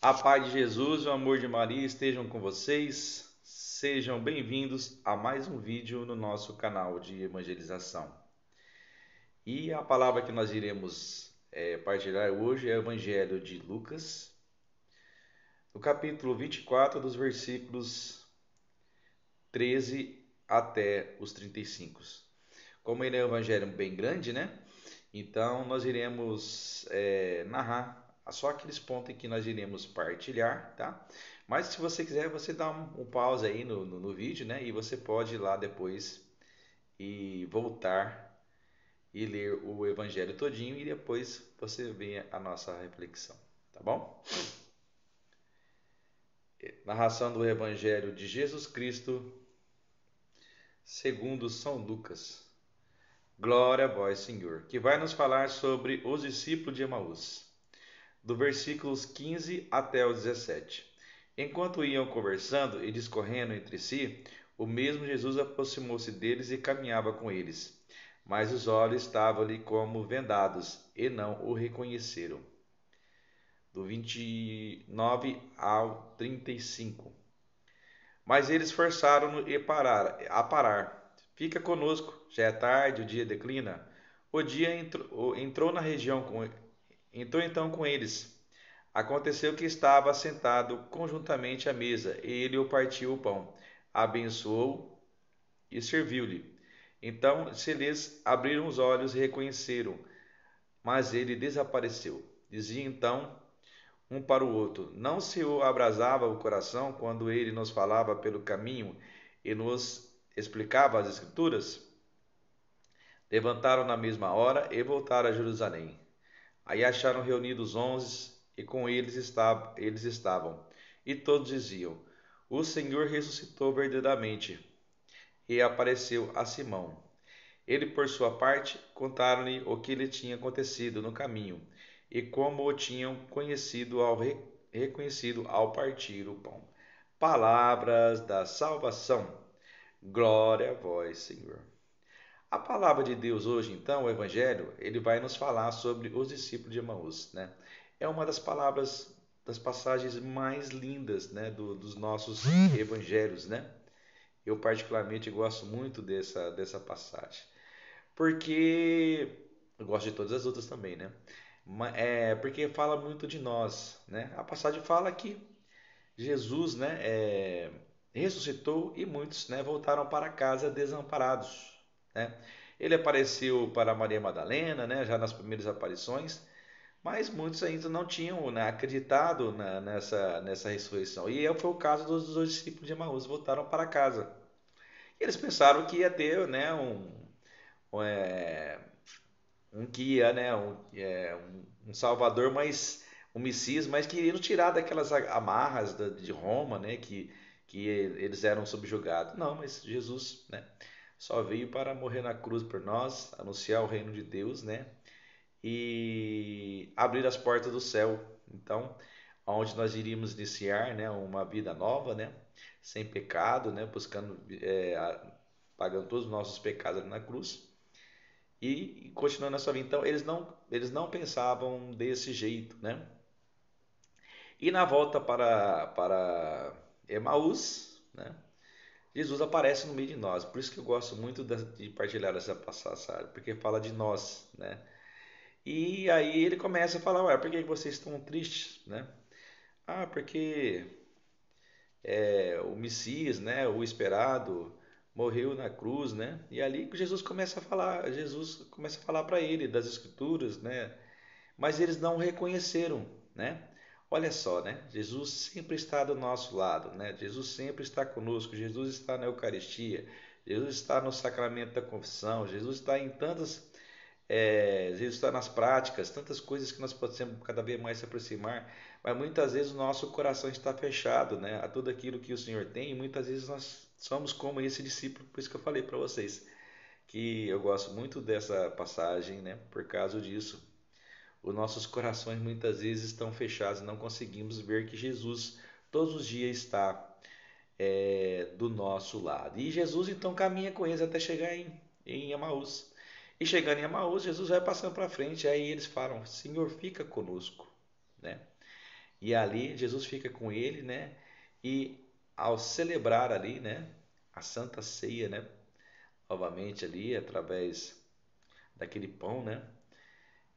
A paz de Jesus e o amor de Maria estejam com vocês. Sejam bem-vindos a mais um vídeo no nosso canal de evangelização. E a palavra que nós iremos é, partilhar hoje é o Evangelho de Lucas, no capítulo 24, dos versículos 13 até os 35. Como ele é um evangelho bem grande, né? Então nós iremos é, narrar só aqueles pontos que nós iremos partilhar, tá? Mas se você quiser, você dá um, um pause aí no, no, no, vídeo, né? E você pode ir lá depois e voltar e ler o evangelho todinho e depois você vê a nossa reflexão, tá bom? Narração do evangelho de Jesus Cristo segundo São Lucas. Glória a vós, Senhor, que vai nos falar sobre os discípulos de Emaús do versículos 15 até o 17. Enquanto iam conversando e discorrendo entre si, o mesmo Jesus aproximou-se deles e caminhava com eles. Mas os olhos estavam-lhe como vendados, e não o reconheceram. Do 29 ao 35. Mas eles forçaram-no a parar. Fica conosco, já é tarde, o dia declina. O dia entrou, entrou na região Entrou então com eles. Aconteceu que estava sentado conjuntamente à mesa, e ele o partiu o pão, abençoou e serviu-lhe. Então se lhes abriram os olhos e reconheceram, mas ele desapareceu. Dizia então um para o outro: Não se o abrasava o coração quando ele nos falava pelo caminho e nos explicava as Escrituras? Levantaram na mesma hora e voltaram a Jerusalém. Aí acharam reunidos onze, e com eles, eles estavam. E todos diziam: O Senhor ressuscitou verdadeiramente, e apareceu a Simão. Ele, por sua parte, contaram-lhe o que lhe tinha acontecido no caminho, e como o tinham conhecido ao re, reconhecido ao partir o pão. Palavras da salvação. Glória a vós, Senhor. A palavra de Deus hoje, então, o Evangelho, ele vai nos falar sobre os discípulos de Emaús. Né? É uma das palavras, das passagens mais lindas né? Do, dos nossos evangelhos. Né? Eu, particularmente, gosto muito dessa, dessa passagem. Porque. Eu gosto de todas as outras também, né? É, porque fala muito de nós. Né? A passagem fala que Jesus né, é, ressuscitou e muitos né, voltaram para casa desamparados né? Ele apareceu para Maria Madalena, né, já nas primeiras aparições, mas muitos ainda não tinham né, acreditado na, nessa, nessa ressurreição. E é, foi o caso dos dois discípulos de Emaús, voltaram para casa. E eles pensaram que ia ter né, um, um, é, um guia, né, um, é, um, salvador, mas um Messias, mas queriam tirar daquelas amarras de Roma, né, que, que eles eram subjugados. Não, mas Jesus... Né, só veio para morrer na cruz por nós, anunciar o reino de Deus, né? E abrir as portas do céu. Então, onde nós iríamos iniciar, né, uma vida nova, né, sem pecado, né, buscando, é, pagando todos os nossos pecados na cruz. E, e continuando a sua vida, então eles não, eles não pensavam desse jeito, né? E na volta para para Emaús, né? Jesus aparece no meio de nós. Por isso que eu gosto muito de partilhar essa passagem, porque fala de nós, né? E aí ele começa a falar, ué, por que vocês estão tristes, né? Ah, porque é, o Messias, né, o esperado, morreu na cruz, né? E ali Jesus começa a falar, Jesus começa a falar para ele das escrituras, né? Mas eles não reconheceram, né? Olha só, né? Jesus sempre está do nosso lado, né? Jesus sempre está conosco, Jesus está na Eucaristia, Jesus está no sacramento da confissão, Jesus está em tantas. É, Jesus está nas práticas, tantas coisas que nós podemos cada vez mais se aproximar, mas muitas vezes o nosso coração está fechado né, a tudo aquilo que o Senhor tem, e muitas vezes nós somos como esse discípulo, por isso que eu falei para vocês, que eu gosto muito dessa passagem, né, por causa disso, os nossos corações muitas vezes estão fechados e não conseguimos ver que Jesus todos os dias está é, do nosso lado. E Jesus então caminha com eles até chegar em, em Emaús. E chegando em Emaús, Jesus vai passando para frente, aí eles falam: Senhor, fica conosco. Né? E ali Jesus fica com ele, né? E ao celebrar ali, né? A Santa Ceia, né? Novamente ali, através daquele pão, né?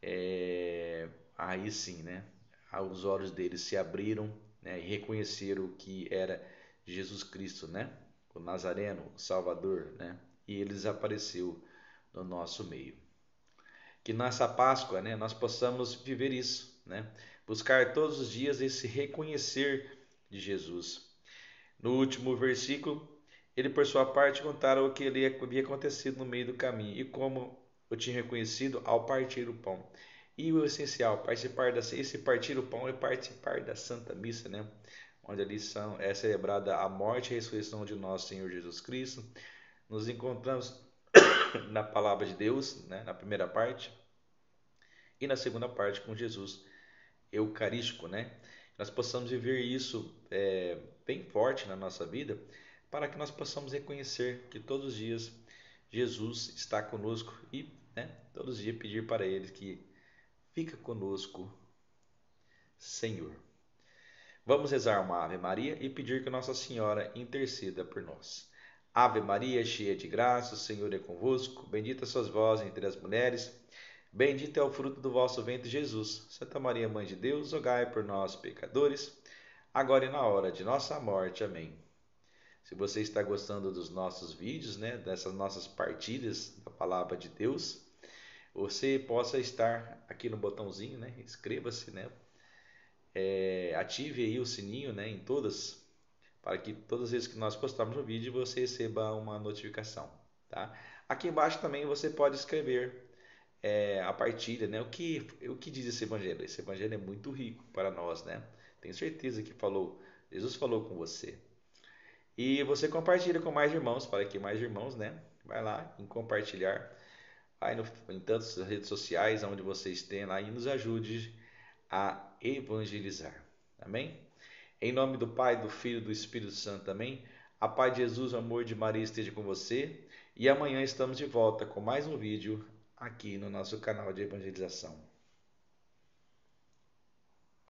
é, aí sim, né? Os olhos deles se abriram né? e reconheceram que era Jesus Cristo, né? O Nazareno, o Salvador, né? E ele desapareceu no nosso meio. Que nessa Páscoa, né? Nós possamos viver isso, né? Buscar todos os dias esse reconhecer de Jesus. No último versículo, ele por sua parte contara o que lhe havia acontecido no meio do caminho e como eu tinha reconhecido ao partir o pão. E o essencial, participar da, esse partir o pão é participar da Santa Missa, né? onde ali são, é celebrada a morte e a ressurreição de nosso Senhor Jesus Cristo. Nos encontramos na palavra de Deus, né? na primeira parte, e na segunda parte com Jesus Eucarístico. Né? Nós possamos viver isso é, bem forte na nossa vida, para que nós possamos reconhecer que todos os dias Jesus está conosco e né? todos os dias pedir para Ele que fica conosco, Senhor. Vamos rezar uma Ave Maria e pedir que Nossa Senhora interceda por nós. Ave Maria, cheia de graça, o Senhor é convosco. Bendita sois vós entre as mulheres. Bendito é o fruto do vosso ventre, Jesus. Santa Maria, Mãe de Deus, rogai por nós, pecadores, agora e na hora de nossa morte. Amém. Se você está gostando dos nossos vídeos, né, dessas nossas partilhas da palavra de Deus, você possa estar aqui no botãozinho, né, inscreva-se, né, é, ative aí o sininho, né, em todas, para que todas as vezes que nós postarmos um vídeo você receba uma notificação, tá? Aqui embaixo também você pode escrever é, a partilha, né? O que, o que diz esse evangelho? Esse evangelho é muito rico para nós, né? Tenho certeza que falou, Jesus falou com você. E você compartilha com mais irmãos, para que mais irmãos, né? Vai lá em compartilhar, vai no, em tantas redes sociais onde vocês têm lá e nos ajude a evangelizar. Amém? Em nome do Pai, do Filho e do Espírito Santo, amém? A paz de Jesus, o amor de Maria esteja com você. E amanhã estamos de volta com mais um vídeo aqui no nosso canal de evangelização.